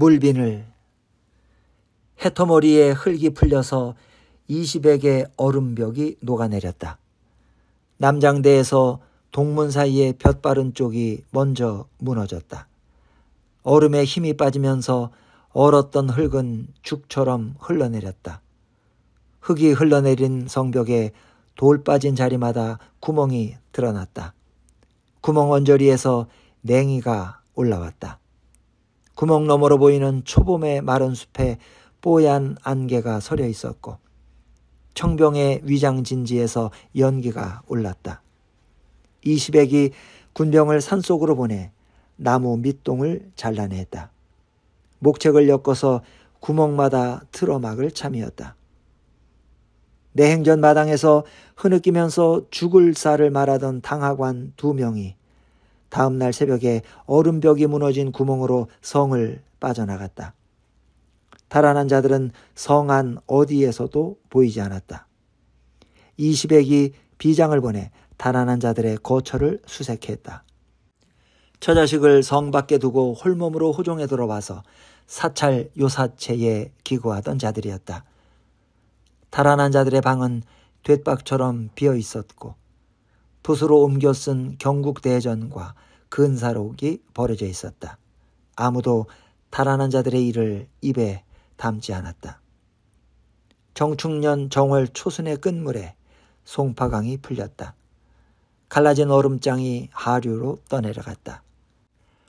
물빈을 해토머리에 흙이 풀려서 2 0에게 얼음벽이 녹아내렸다. 남장대에서 동문 사이의 볕바른 쪽이 먼저 무너졌다. 얼음에 힘이 빠지면서 얼었던 흙은 죽처럼 흘러내렸다. 흙이 흘러내린 성벽에 돌 빠진 자리마다 구멍이 드러났다. 구멍 언저리에서 냉이가 올라왔다. 구멍 너머로 보이는 초봄의 마른 숲에 뽀얀 안개가 서려 있었고 청병의 위장 진지에서 연기가 올랐다. 이시백이 군병을 산속으로 보내 나무 밑동을 잘라냈다. 목책을 엮어서 구멍마다 틀어막을 참이었다. 내행전 마당에서 흐느끼면서 죽을 쌀을 말하던 당하관 두 명이 다음 날 새벽에 얼음벽이 무너진 구멍으로 성을 빠져나갔다. 달아난 자들은 성 안 어디에서도 보이지 않았다. 이시백이 비장을 보내 달아난 자들의 거처를 수색했다. 처자식을 성 밖에 두고 홀몸으로 호종에 들어와서 사찰 요사체에 기고하던 자들이었다. 달아난 자들의 방은 뒷박처럼 비어 있었고 붓으로 옮겨 쓴 경국대전과 근사록이 버려져 있었다. 아무도 탈환난 자들의 일을 입에 담지 않았다. 정충년 정월 초순의 끝물에 송파강이 풀렸다. 갈라진 얼음장이 하류로 떠내려갔다.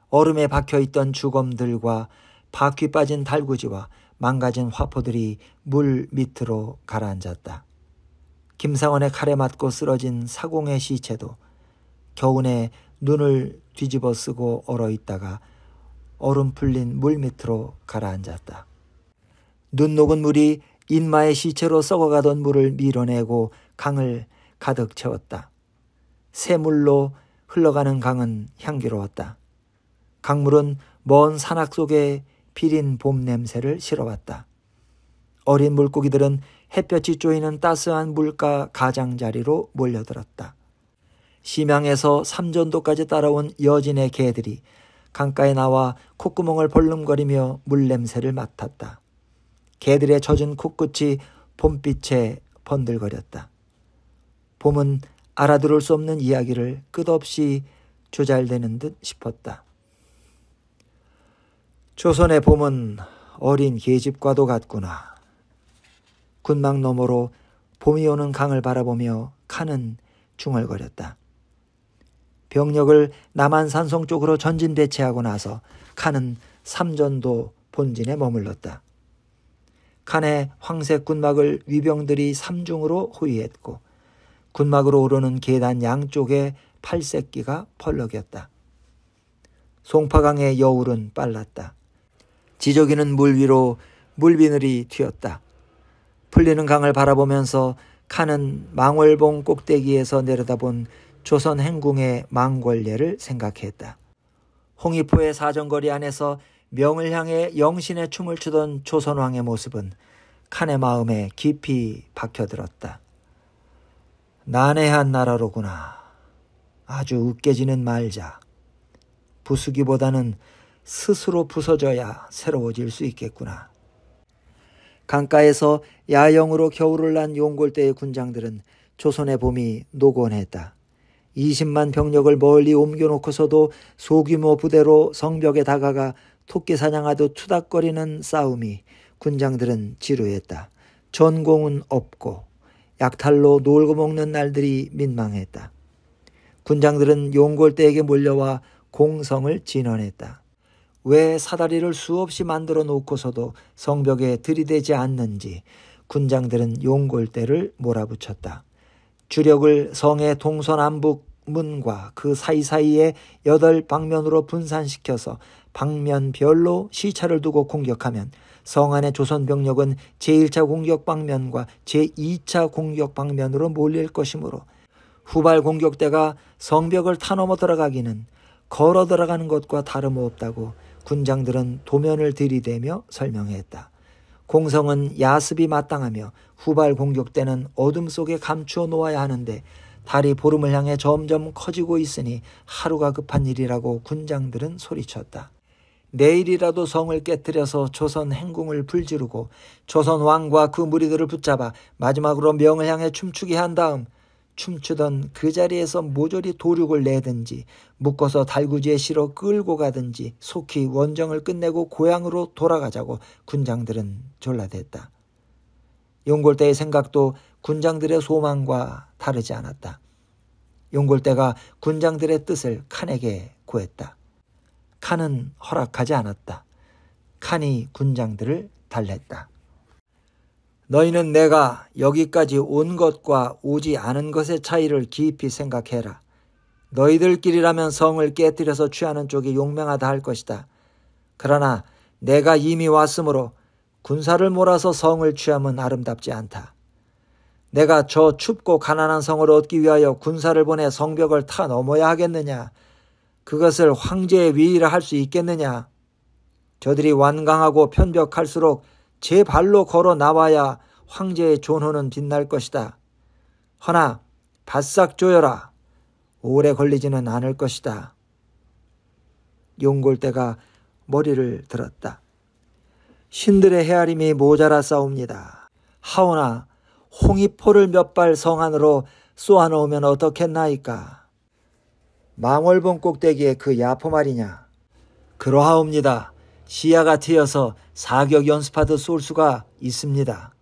얼음에 박혀있던 주검들과 바퀴 빠진 달구지와 망가진 화포들이 물 밑으로 가라앉았다. 김상원의 칼에 맞고 쓰러진 사공의 시체도 겨우내 눈을 뒤집어 쓰고 얼어 있다가 얼음 풀린 물 밑으로 가라앉았다. 눈 녹은 물이 인마의 시체로 썩어가던 물을 밀어내고 강을 가득 채웠다. 새물로 흘러가는 강은 향기로웠다. 강물은 먼 산악 속에 비린 봄 냄새를 실어왔다. 어린 물고기들은 햇볕이 쪼이는 따스한 물가 가장자리로 몰려들었다. 심양에서 삼전도까지 따라온 여진의 개들이 강가에 나와 콧구멍을 벌름거리며 물냄새를 맡았다. 개들의 젖은 코끝이 봄빛에 번들거렸다. 봄은 알아들을 수 없는 이야기를 끝없이 조잘되는 듯 싶었다. 조선의 봄은 어린 계집과도 같구나. 군막 너머로 봄이 오는 강을 바라보며 칸은 중얼거렸다. 병력을 남한 산성 쪽으로 전진 대체하고 나서 칸은 삼전도 본진에 머물렀다. 칸의 황색 군막을 위병들이 삼중으로 호위했고 군막으로 오르는 계단 양쪽에 팔색기가 펄럭였다. 송파강의 여울은 빨랐다. 지저귀는 물 위로 물비늘이 튀었다. 풀리는 강을 바라보면서 칸은 망월봉 꼭대기에서 내려다본 조선 행궁의 망궐례를 생각했다. 홍익포의 사정거리 안에서 명을 향해 영신의 춤을 추던 조선왕의 모습은 칸의 마음에 깊이 박혀들었다. 난해한 나라로구나. 아주 으깨지는 말자. 부수기보다는 스스로 부서져야 새로워질 수 있겠구나. 강가에서 야영으로 겨울을 난 용골대의 군장들은 조선의 봄이 노곤했다. 20만 병력을 멀리 옮겨놓고서도 소규모 부대로 성벽에 다가가 토끼 사냥하듯 투닥거리는 싸움이 군장들은 지루했다. 전공은 없고 약탈로 놀고 먹는 날들이 민망했다. 군장들은 용골대에게 몰려와 공성을 진언했다. 왜 사다리를 수없이 만들어 놓고서도 성벽에 들이대지 않는지 군장들은 용골대를 몰아붙였다. 주력을 성의 동서남북 문과 그 사이사이에 여덟 방면으로 분산시켜서 방면별로 시차를 두고 공격하면 성안의 조선 병력은 제1차 공격 방면과 제2차 공격 방면으로 몰릴 것이므로 후발 공격대가 성벽을 타넘어 들어가기는 걸어 들어가는 것과 다름없다고 군장들은 도면을 들이대며 설명했다. 공성은 야습이 마땅하며 후발 공격 때는 어둠 속에 감추어 놓아야 하는데 달이 보름을 향해 점점 커지고 있으니 하루가 급한 일이라고 군장들은 소리쳤다. 내일이라도 성을 깨뜨려서 조선 행궁을 불지르고 조선 왕과 그 무리들을 붙잡아 마지막으로 명을 향해 춤추게 한 다음 춤추던 그 자리에서 모조리 도륙을 내든지 묶어서 달구지에 실어 끌고 가든지 속히 원정을 끝내고 고향으로 돌아가자고 군장들은 졸라댔다. 용골대의 생각도 군장들의 소망과 다르지 않았다. 용골대가 군장들의 뜻을 칸에게 구했다. 칸은 허락하지 않았다. 칸이 군장들을 달랬다. 너희는 내가 여기까지 온 것과 오지 않은 것의 차이를 깊이 생각해라. 너희들끼리라면 성을 깨뜨려서 취하는 쪽이 용맹하다 할 것이다. 그러나 내가 이미 왔으므로 군사를 몰아서 성을 취함은 아름답지 않다. 내가 저 춥고 가난한 성을 얻기 위하여 군사를 보내 성벽을 타 넘어야 하겠느냐? 그것을 황제의 위의를 할수 있겠느냐? 저들이 완강하고 편벽할수록 제 발로 걸어 나와야 황제의 존호는 빛날 것이다. 허나 바싹 조여라. 오래 걸리지는 않을 것이다. 용골대가 머리를 들었다. 신들의 헤아림이 모자라 싸웁니다. 하오나 홍이포를 몇 발 성안으로 쏘아놓으면 어떻겠나이까. 망월봉 꼭대기에 그 야포 말이냐. 그러하옵니다. 시야가 트여서 사격 연습하듯 쏠 수가 있습니다.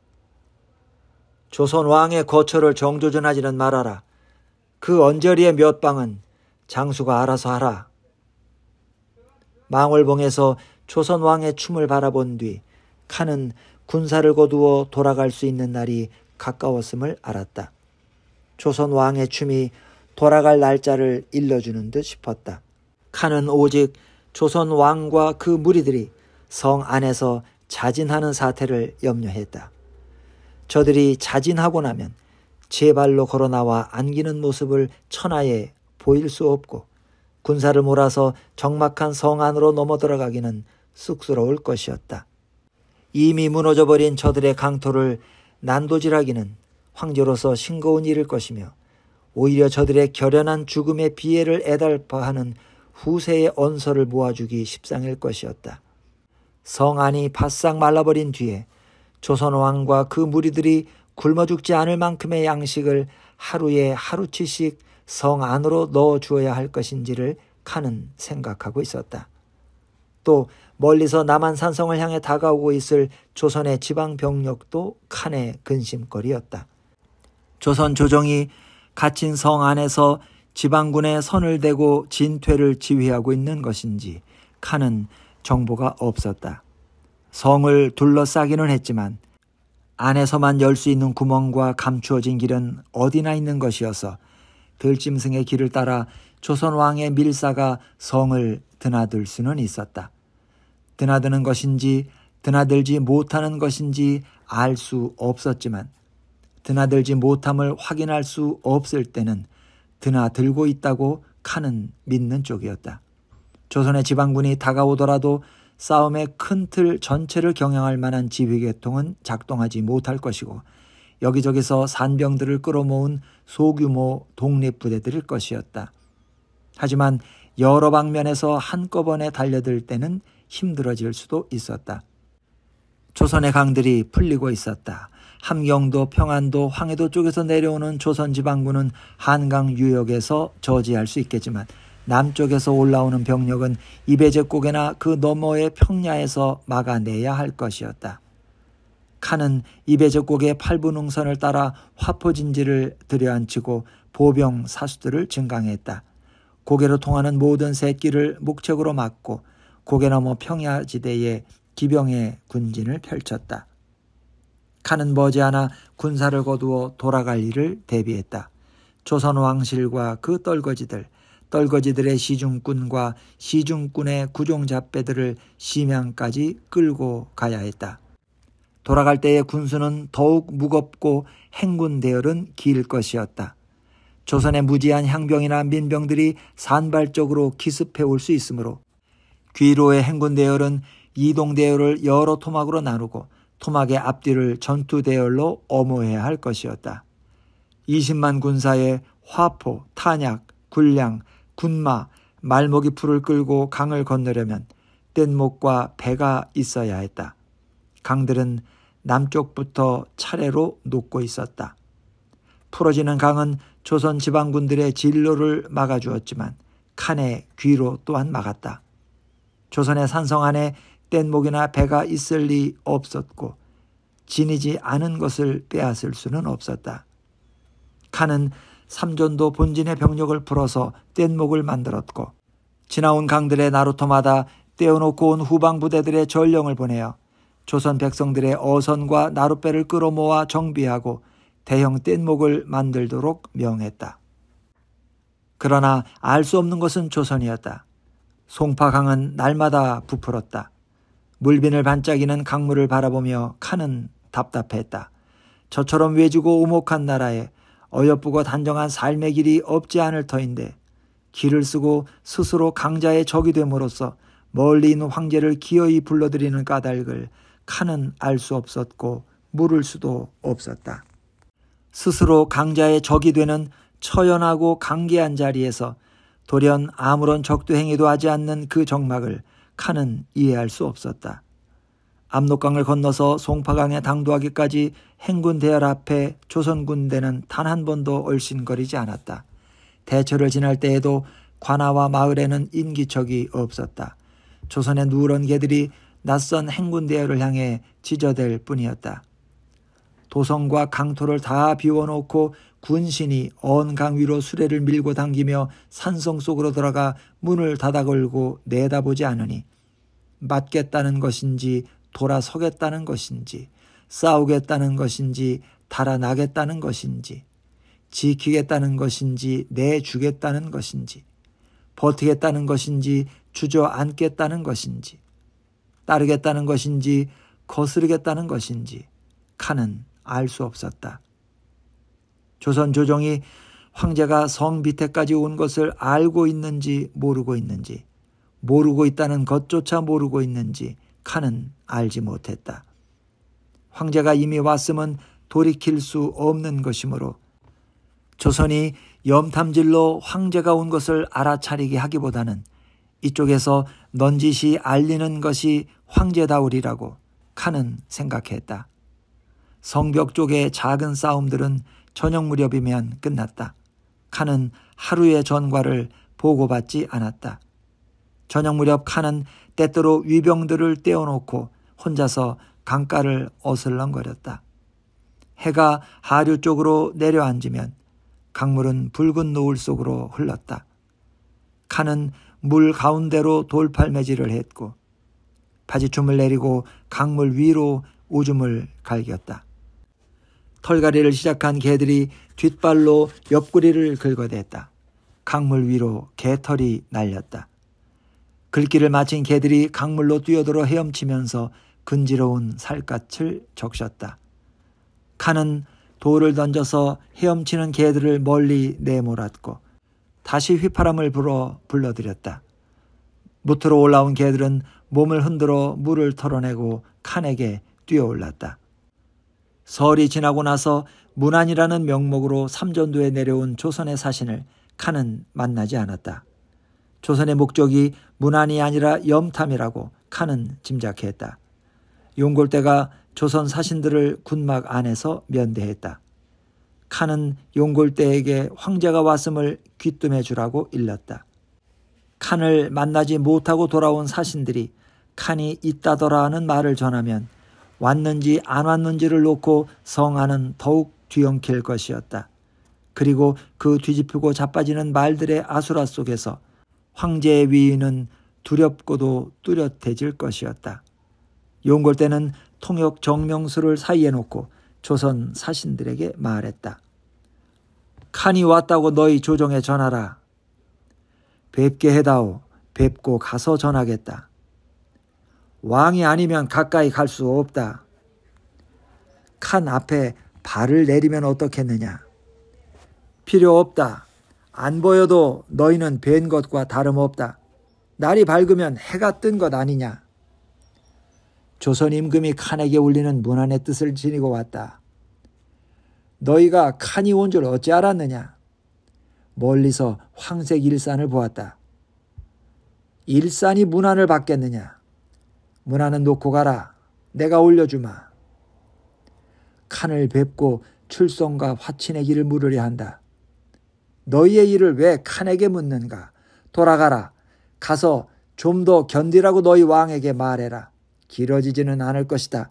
조선 왕의 거처를 정조전하지는 말아라. 그 언저리의 몇 방은 장수가 알아서 하라. 망월봉에서 조선 왕의 춤을 바라본 뒤 칸은 군사를 거두어 돌아갈 수 있는 날이 가까웠음을 알았다. 조선 왕의 춤이 돌아갈 날짜를 일러주는 듯 싶었다. 칸은 오직 조선 왕과 그 무리들이 성 안에서 자진하는 사태를 염려했다. 저들이 자진하고 나면 제 발로 걸어 나와 안기는 모습을 천하에 보일 수 없고 군사를 몰아서 적막한 성 안으로 넘어 들어가기는 쑥스러울 것이었다. 이미 무너져버린 저들의 강토를 난도질하기는 황제로서 싱거운 일일 것이며 오히려 저들의 결연한 죽음의 비애를 애달파하는 후세의 언서를 모아주기 십상일 것이었다. 성안이 바싹 말라버린 뒤에 조선왕과 그 무리들이 굶어 죽지 않을 만큼의 양식을 하루에 하루치씩 성 안으로 넣어 주어야 할 것인지를 칸은 생각하고 있었다. 또 멀리서 남한 산성을 향해 다가오고 있을 조선의 지방 병력도 칸의 근심거리였다. 조선 조정이 갇힌 성 안에서 지방군의 선을 대고 진퇴를 지휘하고 있는 것인지 칸은 정보가 없었다. 성을 둘러싸기는 했지만 안에서만 열 수 있는 구멍과 감추어진 길은 어디나 있는 것이어서 들짐승의 길을 따라 조선 왕의 밀사가 성을 드나들 수는 있었다. 드나드는 것인지 드나들지 못하는 것인지 알 수 없었지만 드나들지 못함을 확인할 수 없을 때는 드나 들고 있다고 칸은 믿는 쪽이었다. 조선의 지방군이 다가오더라도 싸움의 큰 틀 전체를 경영할 만한 지휘계통은 작동하지 못할 것이고 여기저기서 산병들을 끌어모은 소규모 독립부대들일 것이었다. 하지만 여러 방면에서 한꺼번에 달려들 때는 힘들어질 수도 있었다. 조선의 강들이 풀리고 있었다. 함경도, 평안도, 황해도 쪽에서 내려오는 조선 지방군은 한강 유역에서 저지할 수 있겠지만 남쪽에서 올라오는 병력은 이베제국이나 그 너머의 평야에서 막아내야 할 것이었다. 칸은 이베제국의 팔부능선을 따라 화포진지를 들여앉히고 보병 사수들을 증강했다. 고개로 통하는 모든 새끼를 목책으로 막고 고개 넘어 평야지대에 기병의 군진을 펼쳤다. 칸은 머지않아 군사를 거두어 돌아갈 일을 대비했다. 조선 왕실과 그 떨거지들, 떨거지들의 시중꾼과 시중꾼의 구종잡배들을 심양까지 끌고 가야 했다. 돌아갈 때의 군수는 더욱 무겁고 행군 대열은 길 것이었다. 조선의 무지한 향병이나 민병들이 산발적으로 기습해 올 수 있으므로 귀로의 행군 대열은 이동 대열을 여러 토막으로 나누고 토막의 앞뒤를 전투 대열로 어모해야할 것이었다. 20만 군사의 화포, 탄약, 군량, 군마, 말목이 풀을 끌고 강을 건너려면 뗏목과 배가 있어야 했다. 강들은 남쪽부터 차례로 녹고 있었다. 풀어지는 강은 조선 지방군들의 진로를 막아주었지만 칸의 귀로 또한 막았다. 조선의 산성 안에 뗏목이나 배가 있을 리 없었고 지니지 않은 것을 빼앗을 수는 없었다. 칸은 삼존도 본진의 병력을 풀어서 뗏목을 만들었고 지나온 강들의 나루토마다 떼어놓고 온 후방 부대들의 전령을 보내어 조선 백성들의 어선과 나룻배를 끌어모아 정비하고 대형 뗏목을 만들도록 명했다. 그러나 알 수 없는 것은 조선이었다. 송파강은 날마다 부풀었다. 물빈을 반짝이는 강물을 바라보며 칸은 답답했다. 저처럼 외지고 오목한 나라에 어여쁘고 단정한 삶의 길이 없지 않을 터인데 길을 쓰고 스스로 강자의 적이 됨으로써 멀리 있는 황제를 기어이 불러들이는 까닭을 칸은 알 수 없었고 물을 수도 없었다. 스스로 강자의 적이 되는 처연하고 강기한 자리에서 돌연 아무런 적도 행위도 하지 않는 그 정막을 칸은 이해할 수 없었다. 압록강을 건너서 송파강에 당도하기까지 행군 대열 앞에 조선 군대는 단 한 번도 얼씬거리지 않았다. 대처를 지날 때에도 관아와 마을에는 인기척이 없었다. 조선의 누런 개들이 낯선 행군 대열을 향해 지저댈 뿐이었다. 도성과 강토를 다 비워놓고 군신이 언강 위로 수레를 밀고 당기며 산성 속으로 들어가 문을 닫아 걸고 내다보지 않으니 맞겠다는 것인지 돌아서겠다는 것인지 싸우겠다는 것인지 달아나겠다는 것인지 지키겠다는 것인지 내주겠다는 것인지 버티겠다는 것인지 주저앉겠다는 것인지 따르겠다는 것인지 거스르겠다는 것인지 칸은 알 수 없었다. 조선 조정이 황제가 성 밑에까지 온 것을 알고 있는지 모르고 있는지 모르고 있다는 것조차 모르고 있는지 칸은 알지 못했다. 황제가 이미 왔음은 돌이킬 수 없는 것이므로 조선이 염탐질로 황제가 온 것을 알아차리게 하기보다는 이쪽에서 넌지시 알리는 것이 황제다울이라고 칸은 생각했다. 성벽 쪽의 작은 싸움들은 저녁 무렵이면 끝났다. 칸은 하루의 전과를 보고받지 않았다. 저녁 무렵 칸은 때때로 위병들을 떼어놓고 혼자서 강가를 어슬렁거렸다. 해가 하류 쪽으로 내려앉으면 강물은 붉은 노을 속으로 흘렀다. 칸은 물 가운데로 돌팔매질을 했고 바지춤을 내리고 강물 위로 오줌을 갈겼다. 털갈이를 시작한 개들이 뒷발로 옆구리를 긁어댔다. 강물 위로 개털이 날렸다. 글귀를 마친 개들이 강물로 뛰어들어 헤엄치면서 근지러운 살갗을 적셨다. 칸은 돌을 던져서 헤엄치는 개들을 멀리 내몰았고 다시 휘파람을 불어 불러들였다. 무트로 올라온 개들은 몸을 흔들어 물을 털어내고 칸에게 뛰어올랐다. 설이 지나고 나서 문안이라는 명목으로 삼전도에 내려온 조선의 사신을 칸은 만나지 않았다. 조선의 목적이 문안이 아니라 염탐이라고 칸은 짐작했다. 용골대가 조선 사신들을 군막 안에서 면대했다. 칸은 용골대에게 황제가 왔음을 귀뜸해 주라고 일렀다. 칸을 만나지 못하고 돌아온 사신들이 칸이 있다더라 하는 말을 전하면 왔는지 안 왔는지를 놓고 성안은 더욱 뒤엉킬 것이었다. 그리고 그 뒤집히고 자빠지는 말들의 아수라 속에서 황제의 위인은 두렵고도 뚜렷해질 것이었다. 용골대는 통역 정명수를 사이에 놓고 조선 사신들에게 말했다. 칸이 왔다고 너희 조정에 전하라. 뵙게 해다오. 뵙고 가서 전하겠다. 왕이 아니면 가까이 갈 수 없다. 칸 앞에 발을 내리면 어떻겠느냐? 필요 없다. 안 보여도 너희는 뵌 것과 다름없다. 날이 밝으면 해가 뜬 것 아니냐? 조선 임금이 칸에게 울리는 문안의 뜻을 지니고 왔다. 너희가 칸이 온 줄 어찌 알았느냐? 멀리서 황색 일산을 보았다. 일산이 문안을 받겠느냐? 문화는 놓고 가라. 내가 올려주마. 칸을 뵙고 출성과 화친의 길을 물으려 한다. 너희의 일을 왜 칸에게 묻는가? 돌아가라. 가서 좀 더 견디라고 너희 왕에게 말해라. 길어지지는 않을 것이다.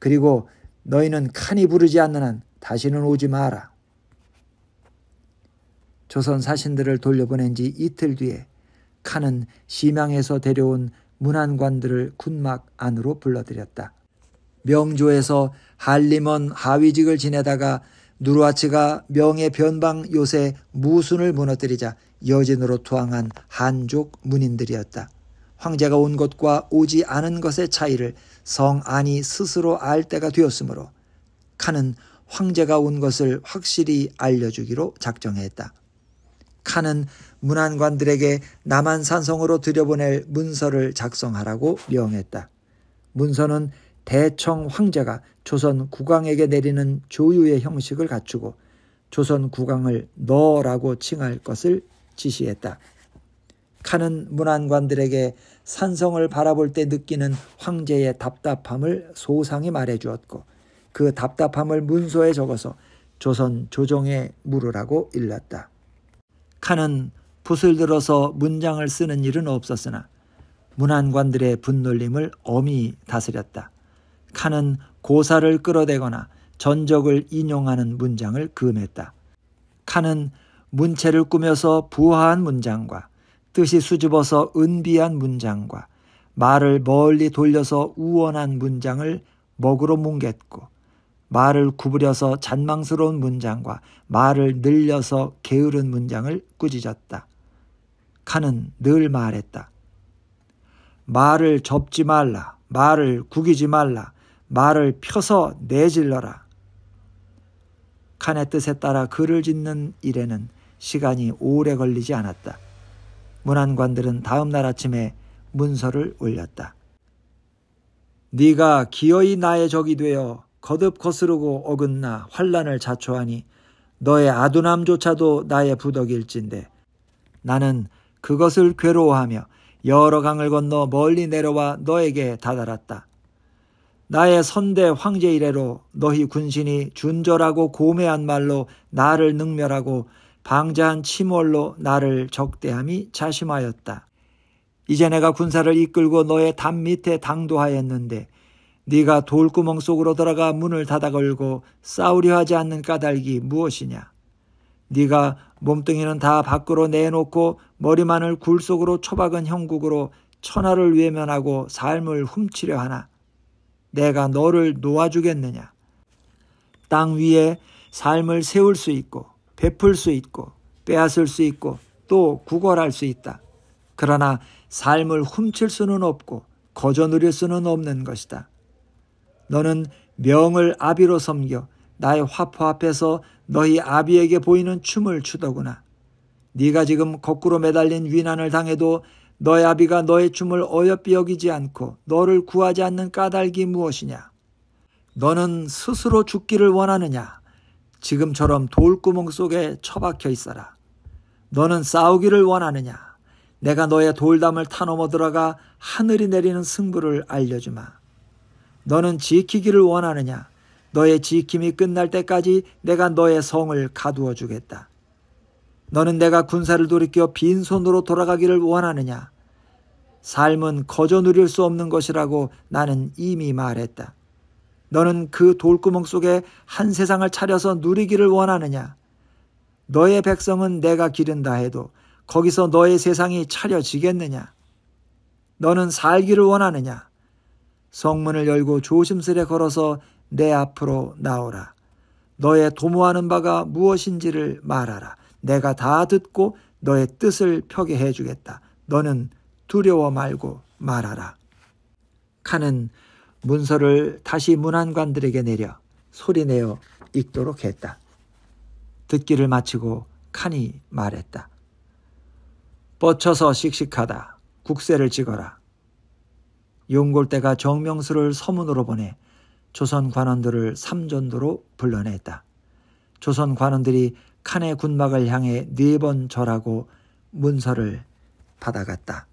그리고 너희는 칸이 부르지 않는 한 다시는 오지 마라. 조선 사신들을 돌려보낸 지 이틀 뒤에 칸은 심양에서 데려온 문안관들을 군막 안으로 불러들였다. 명조에서 한림원 하위직을 지내다가 누르아치가 명의 변방 요새 무순을 무너뜨리자 여진으로 투항한 한족 문인들이었다. 황제가 온 것과 오지 않은 것의 차이를 성안이 스스로 알 때가 되었으므로 칸은 황제가 온 것을 확실히 알려주기로 작정했다. 칸은 문안관들에게 남한산성으로 들여보낼 문서를 작성하라고 명했다. 문서는 대청 황제가 조선 국왕에게 내리는 조유의 형식을 갖추고 조선 국왕을 너라고 칭할 것을 지시했다. 칸은 문안관들에게 산성을 바라볼 때 느끼는 황제의 답답함을 소상히 말해 주었고 그 답답함을 문서에 적어서 조선 조정에 물으라고 일렀다. 칸은 붓을 들어서 문장을 쓰는 일은 없었으나 문안관들의 분놀림을 엄히 다스렸다. 칸은 고사를 끌어대거나 전적을 인용하는 문장을 금했다. 칸은 문체를 꾸며서 부화한 문장과 뜻이 수줍어서 은비한 문장과 말을 멀리 돌려서 우원한 문장을 먹으로 뭉갰고 말을 구부려서 잔망스러운 문장과 말을 늘려서 게으른 문장을 꾸짖었다. 칸은 늘 말했다. 말을 접지 말라. 말을 구기지 말라. 말을 펴서 내질러라. 칸의 뜻에 따라 글을 짓는 일에는 시간이 오래 걸리지 않았다. 문안관들은 다음 날 아침에 문서를 올렸다. 네가 기어이 나의 적이 되어 거듭 거스르고 어긋나 환란을 자초하니 너의 아두남조차도 나의 부덕일진데 나는 그것을 괴로워하며 여러 강을 건너 멀리 내려와 너에게 다다랐다. 나의 선대 황제 이래로 너희 군신이 준절하고 고매한 말로 나를 능멸하고 방자한 침월로 나를 적대함이 자심하였다. 이제 내가 군사를 이끌고 너의 담 밑에 당도하였는데 네가 돌구멍 속으로 들어가 문을 닫아 걸고 싸우려 하지 않는 까닭이 무엇이냐? 네가 몸뚱이는 다 밖으로 내놓고 머리만을 굴 속으로 처박은 형국으로 천하를 외면하고 삶을 훔치려 하나 내가 너를 놓아주겠느냐 땅 위에 삶을 세울 수 있고 베풀 수 있고 빼앗을 수 있고 또 구걸할 수 있다. 그러나 삶을 훔칠 수는 없고 거저 누릴 수는 없는 것이다. 너는 명을 아비로 섬겨 나의 화포 앞에서 너희 아비에게 보이는 춤을 추더구나. 네가 지금 거꾸로 매달린 위난을 당해도 너의 아비가 너의 춤을 어여삐 여기지 않고 너를 구하지 않는 까닭이 무엇이냐? 너는 스스로 죽기를 원하느냐? 지금처럼 돌구멍 속에 처박혀 있어라. 너는 싸우기를 원하느냐? 내가 너의 돌담을 타넘어 들어가 하늘이 내리는 승부를 알려주마. 너는 지키기를 원하느냐? 너의 지킴이 끝날 때까지 내가 너의 성을 가두어 주겠다. 너는 내가 군사를 돌이켜 빈손으로 돌아가기를 원하느냐? 삶은 거저 누릴 수 없는 것이라고 나는 이미 말했다. 너는 그 돌구멍 속에 한 세상을 차려서 누리기를 원하느냐? 너의 백성은 내가 기른다 해도 거기서 너의 세상이 차려지겠느냐? 너는 살기를 원하느냐? 성문을 열고 조심스레 걸어서 내 앞으로 나오라. 너의 도모하는 바가 무엇인지를 말하라. 내가 다 듣고 너의 뜻을 펴게 해주겠다. 너는 두려워 말고 말하라. 칸은 문서를 다시 문안관들에게 내려 소리내어 읽도록 했다. 듣기를 마치고 칸이 말했다. 뻗쳐서 씩씩하다. 국세를 찍어라. 용골대가 정명수를 서문으로 보내 조선 관원들을 삼전도로 불러냈다. 조선 관원들이 칸의 군막을 향해 네 번 절하고 문서를 받아갔다.